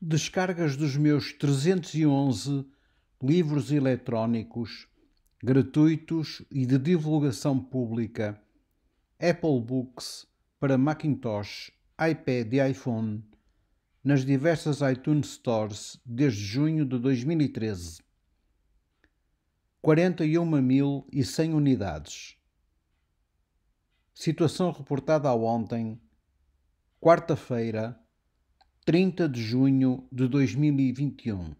descargas dos meus 311 livros eletrónicos gratuitos e de divulgação pública, Apple Books para Macintosh, iPad e iPhone, nas diversas iTunes Stores desde junho de 2013. 41.100 unidades. Situação reportada ontem, quarta-feira, 30 de junho de 2021.